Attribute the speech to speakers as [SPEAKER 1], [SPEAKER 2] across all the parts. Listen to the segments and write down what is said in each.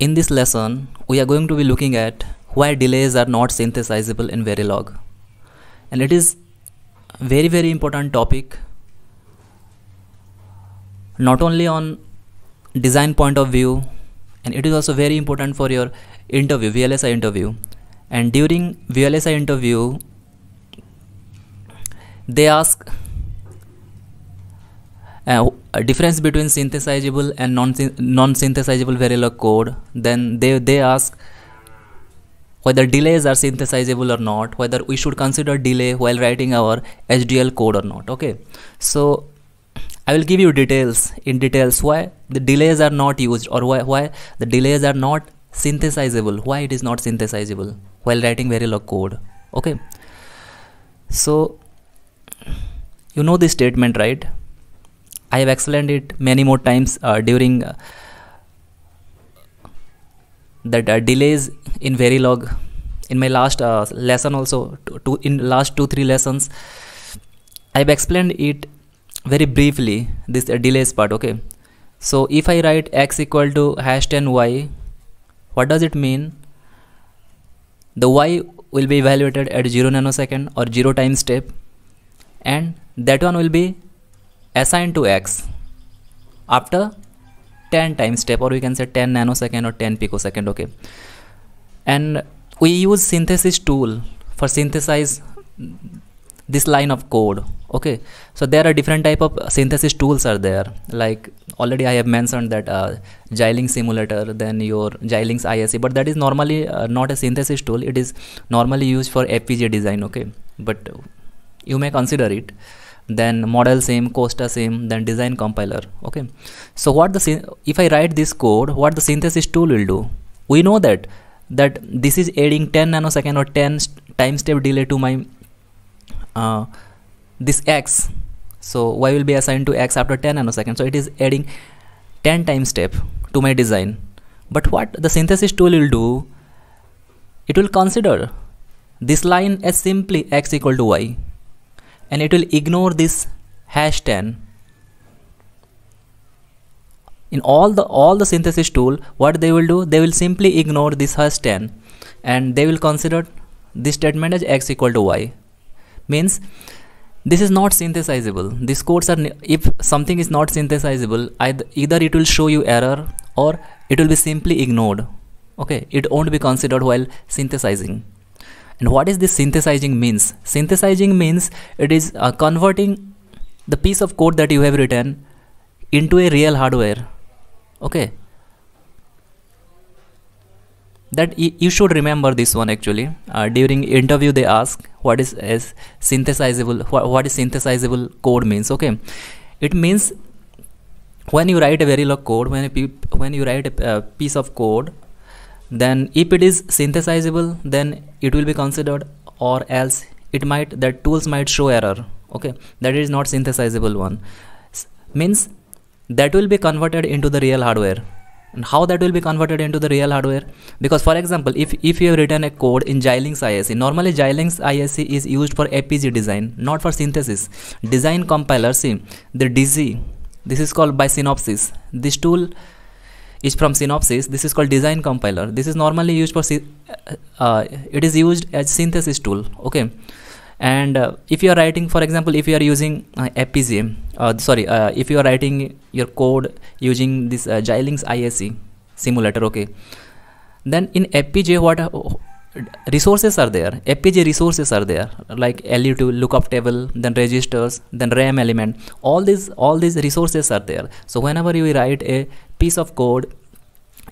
[SPEAKER 1] In this lesson, we are going to be looking at why delays are not synthesizable in Verilog. And it is very very important topic not only on design point of view and it is also very important for your interview VLSI interview and during VLSI interview they ask uh, a difference between synthesizable and non-synthesizable Verilog code, then they, they ask whether delays are synthesizable or not, whether we should consider delay while writing our HDL code or not. Okay, so I will give you details in details why the delays are not used or why, why the delays are not synthesizable, why it is not synthesizable while writing Verilog code. Okay, so you know this statement, right? I have explained it many more times uh, during uh, that uh, delays in Verilog in my last uh, lesson also in last two three lessons I have explained it very briefly this uh, delays part okay so if I write x equal to hash 10 y what does it mean the y will be evaluated at 0 nanosecond or 0 time step and that one will be assigned to x after 10 time step or we can say 10 nanosecond or 10 picosecond okay and we use synthesis tool for synthesize this line of code okay so there are different type of synthesis tools are there like already i have mentioned that uh, Xilinx simulator then your Xilinx ISE but that is normally uh, not a synthesis tool it is normally used for FPGA design okay but you may consider it then model same, costa same, then design compiler okay so what the if i write this code what the synthesis tool will do we know that that this is adding 10 nanosecond or 10 time step delay to my uh, this x so y will be assigned to x after 10 nanosecond so it is adding 10 time step to my design but what the synthesis tool will do it will consider this line as simply x equal to y and it will ignore this hash 10 in all the all the synthesis tool what they will do they will simply ignore this hash 10 and they will consider this statement as x equal to y means this is not synthesizable these codes are if something is not synthesizable either, either it will show you error or it will be simply ignored okay it won't be considered while synthesizing and what is this synthesizing means? Synthesizing means it is uh, converting the piece of code that you have written into a real hardware. Okay. That you should remember this one actually. Uh, during interview they ask what is, is synthesizable, wh what is synthesizable code means. Okay. It means when you write a Verilog code, when, when you write a uh, piece of code then if it is synthesizable then it will be considered or else it might that tools might show error okay that is not synthesizable one S means that will be converted into the real hardware and how that will be converted into the real hardware because for example if if you have written a code in Xilinx ISE normally Xilinx ISE is used for APG design not for synthesis design compiler see the DZ this is called by synopsis this tool is from synopsis this is called design compiler this is normally used for uh, uh, it is used as synthesis tool okay and uh, if you are writing for example if you are using uh, fpgm uh, sorry uh, if you are writing your code using this uh, ISE simulator okay then in FPGA what resources are there apj resources are there like lu2 lookup table then registers then ram element all these all these resources are there so whenever you write a piece of code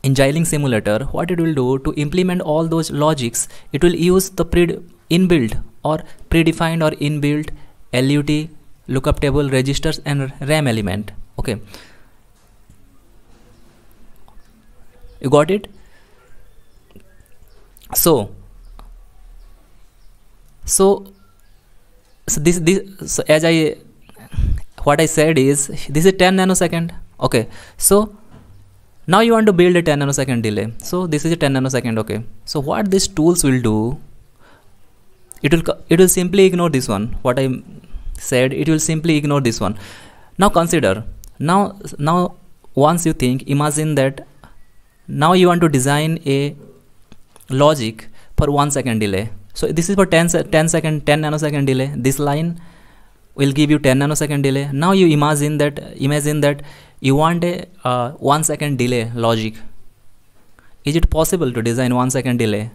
[SPEAKER 1] in Jiling simulator what it will do to implement all those logics it will use the pre inbuilt or predefined or inbuilt lut lookup table registers and ram element okay you got it so so so this this so as i what i said is this is 10 nanosecond okay so now you want to build a 10 nanosecond delay so this is a 10 nanosecond okay so what these tools will do it will it will simply ignore this one what i said it will simply ignore this one now consider now now once you think imagine that now you want to design a logic for 1 second delay. So this is for 10, 10 second, 10 nanosecond delay. This line will give you 10 nanosecond delay. Now you imagine that, imagine that you want a uh, 1 second delay logic. Is it possible to design 1 second delay?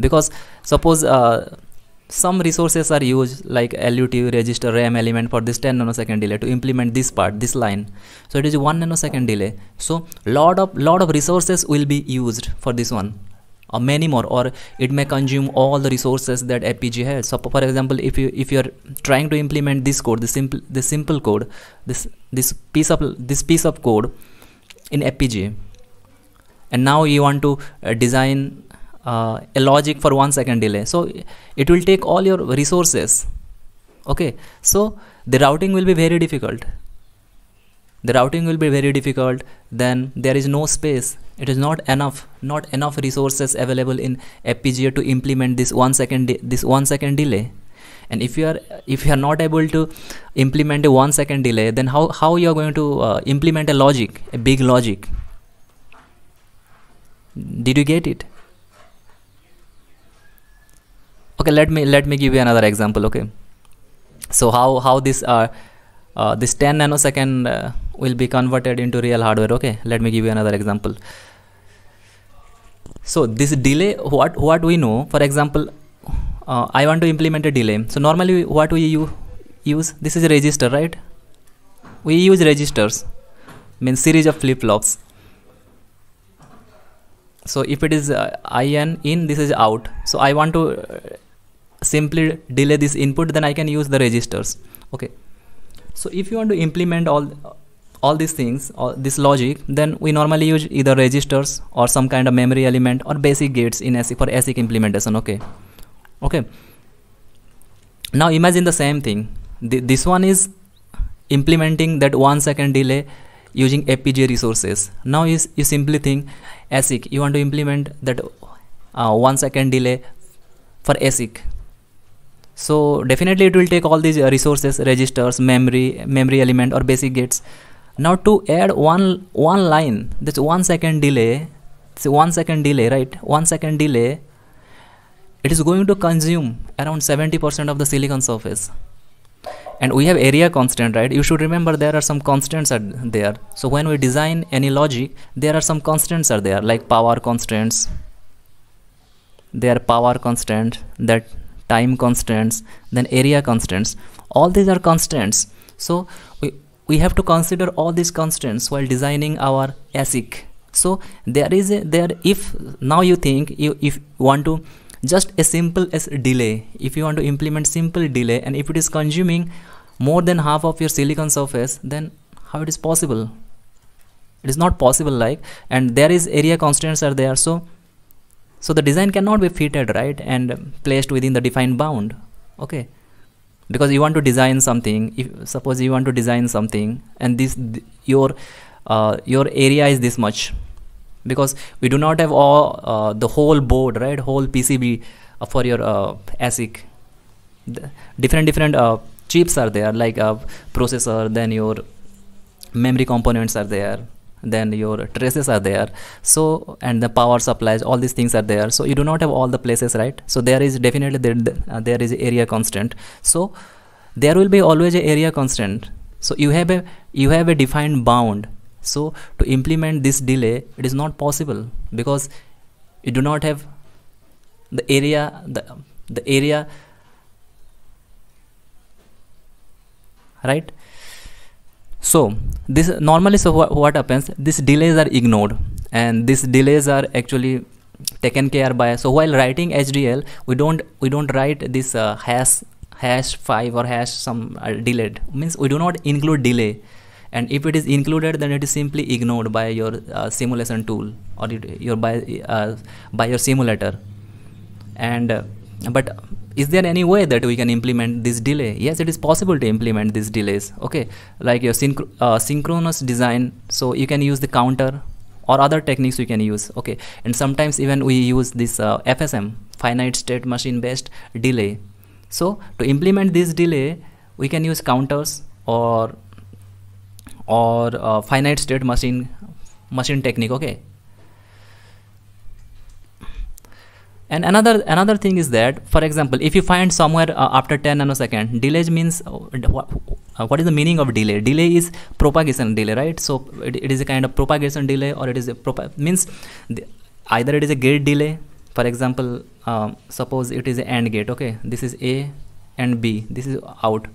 [SPEAKER 1] Because suppose uh, some resources are used like LUT register RAM element for this 10 nanosecond delay to implement this part this line so it is 1 nanosecond delay so lot of lot of resources will be used for this one or many more or it may consume all the resources that FPGA has so for example if you if you're trying to implement this code the simple the simple code this this piece of this piece of code in FPGA, and now you want to uh, design uh, a logic for one second delay so it will take all your resources okay so the routing will be very difficult the routing will be very difficult then there is no space it is not enough not enough resources available in FPGA to implement this one second this one second delay and if you are if you are not able to implement a one second delay then how how you are going to uh, implement a logic a big logic did you get it okay let me let me give you another example okay so how how this uh, uh this 10 nanosecond uh, will be converted into real hardware okay let me give you another example so this delay what what we know for example uh, i want to implement a delay so normally what we use this is a register right we use registers means series of flip flops so if it is uh, in in this is out so i want to uh, simply delay this input then i can use the registers okay so if you want to implement all all these things all this logic then we normally use either registers or some kind of memory element or basic gates in ASIC for ASIC implementation okay okay now imagine the same thing this one is implementing that one second delay using FPGA resources now you, you simply think ASIC you want to implement that uh, one second delay for ASIC so definitely it will take all these resources registers memory memory element or basic gates now to add one one line that's one second delay it's one second delay right one second delay it is going to consume around 70% of the silicon surface and we have area constant right you should remember there are some constants are there so when we design any logic there are some constants are there like power constants their power constant that time constants then area constants all these are constants so we we have to consider all these constraints while designing our ASIC. So there is a, there if now you think you if want to just a simple as delay if you want to implement simple delay and if it is consuming more than half of your silicon surface then how it is possible it is not possible like and there is area constraints are there so so the design cannot be fitted right and placed within the defined bound okay because you want to design something if suppose you want to design something and this th your uh, your area is this much because we do not have all uh, the whole board right whole PCB uh, for your uh, ASIC the different different uh, chips are there like a uh, processor then your memory components are there then your traces are there so and the power supplies all these things are there so you do not have all the places right so there is definitely there, uh, there is area constant so there will be always a area constant so you have a you have a defined bound so to implement this delay it is not possible because you do not have the area the the area right so this normally so wh what happens these delays are ignored and these delays are actually taken care by so while writing hdl we don't we don't write this uh, hash hash 5 or hash some uh, delayed means we do not include delay and if it is included then it is simply ignored by your uh, simulation tool or your by uh, by your simulator and uh, but is there any way that we can implement this delay yes it is possible to implement these delays okay like your synch uh, synchronous design so you can use the counter or other techniques you can use okay and sometimes even we use this uh, FSM finite state machine based delay so to implement this delay we can use counters or or uh, finite state machine machine technique okay and another another thing is that for example if you find somewhere uh, after 10 nanosecond delay means uh, uh, what is the meaning of delay delay is propagation delay right so it, it is a kind of propagation delay or it is a means the, either it is a gate delay for example um, suppose it is an AND gate okay this is A and B this is out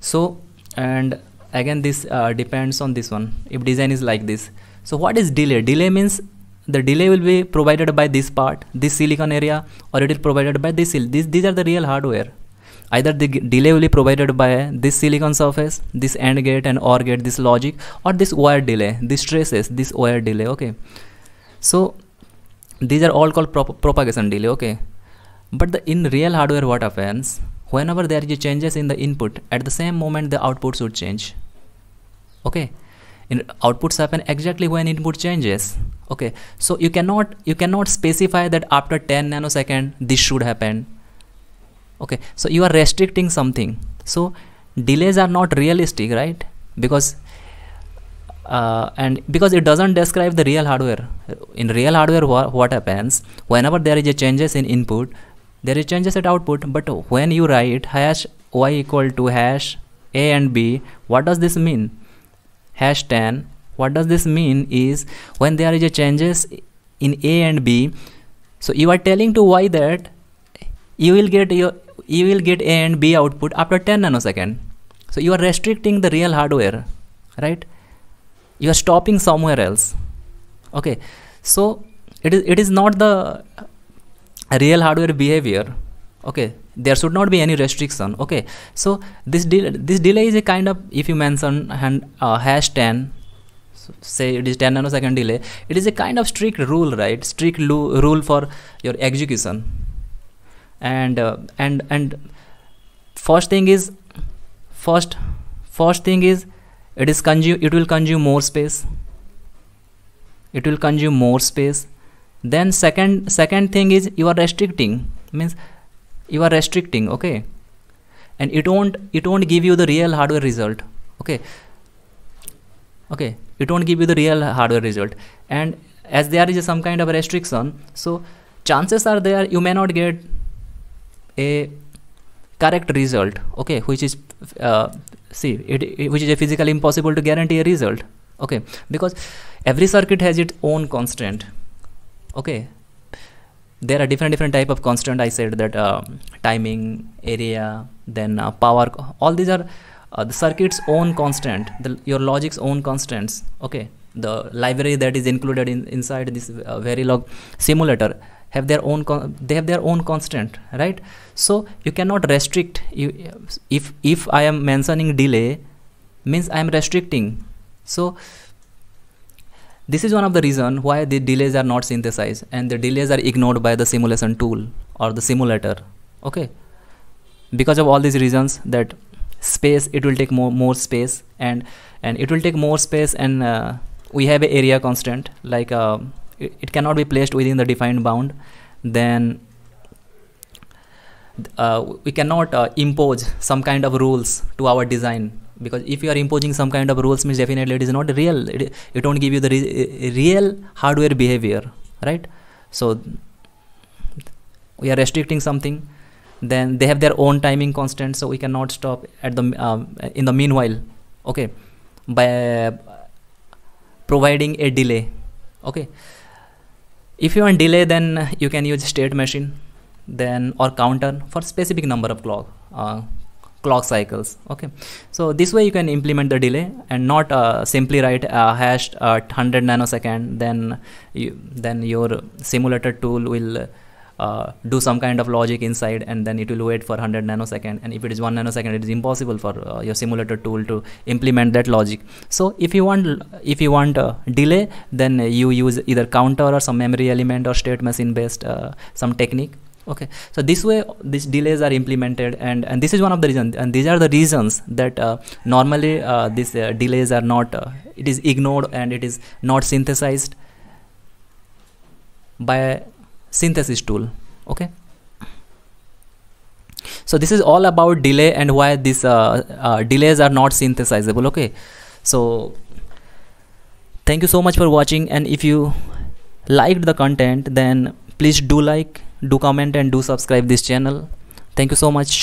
[SPEAKER 1] so and again this uh, depends on this one if design is like this so what is delay delay means the delay will be provided by this part this silicon area or it is provided by this these, these are the real hardware either the delay will be provided by this silicon surface this AND gate and OR gate this logic or this wire delay this traces this wire delay okay so these are all called prop propagation delay okay but the, in real hardware what happens whenever there is changes in the input at the same moment the output should change okay outputs happen exactly when input changes okay so you cannot you cannot specify that after 10 nanosecond this should happen okay so you are restricting something so delays are not realistic right because uh, and because it doesn't describe the real hardware in real hardware what happens whenever there is a changes in input there is changes at output but when you write hash y equal to hash a and b what does this mean hash 10 what does this mean is when there is a changes in a and b so you are telling to y that you will get your you will get a and b output after 10 nanosecond so you are restricting the real hardware right you are stopping somewhere else okay so it is it is not the real hardware behavior okay there should not be any restriction okay so this de this delay is a kind of if you mention and uh, hash 10 so say it is 10 nanosecond delay it is a kind of strict rule right strict rule for your execution and uh, and and first thing is first first thing is it is consume it will consume more space it will consume more space then second second thing is you are restricting means you are restricting okay and it won't it won't give you the real hardware result okay okay it won't give you the real hardware result and as there is some kind of restriction so chances are there you may not get a correct result okay which is uh, see it, it, which is physically impossible to guarantee a result okay because every circuit has its own constraint okay there are different different type of constant i said that uh, timing area then uh, power all these are uh, the circuit's own constant the, your logic's own constants okay the library that is included in inside this uh, verilog simulator have their own they have their own constant right so you cannot restrict you if if i am mentioning delay means i am restricting so this is one of the reason why the delays are not synthesized and the delays are ignored by the simulation tool or the simulator. Okay. Because of all these reasons that space, it will take more, more space and, and it will take more space and uh, we have an area constant like uh, it, it, cannot be placed within the defined bound. Then uh, we cannot uh, impose some kind of rules to our design because if you are imposing some kind of rules means definitely it is not real it, it won't give you the re real hardware behavior right so we are restricting something then they have their own timing constant so we cannot stop at the um, in the meanwhile okay by uh, providing a delay okay if you want delay then you can use state machine then or counter for specific number of clock uh, clock cycles okay so this way you can implement the delay and not uh, simply write a hash at 100 nanosecond then you, then your simulator tool will uh, do some kind of logic inside and then it will wait for 100 nanosecond and if it is 1 nanosecond it is impossible for uh, your simulator tool to implement that logic so if you want if you want a uh, delay then you use either counter or some memory element or state machine based uh, some technique okay so this way these delays are implemented and and this is one of the reasons and these are the reasons that uh, normally uh, these uh, delays are not uh, it is ignored and it is not synthesized by synthesis tool okay so this is all about delay and why these uh, uh, delays are not synthesizable okay so thank you so much for watching and if you liked the content then please do like do comment and do subscribe this channel thank you so much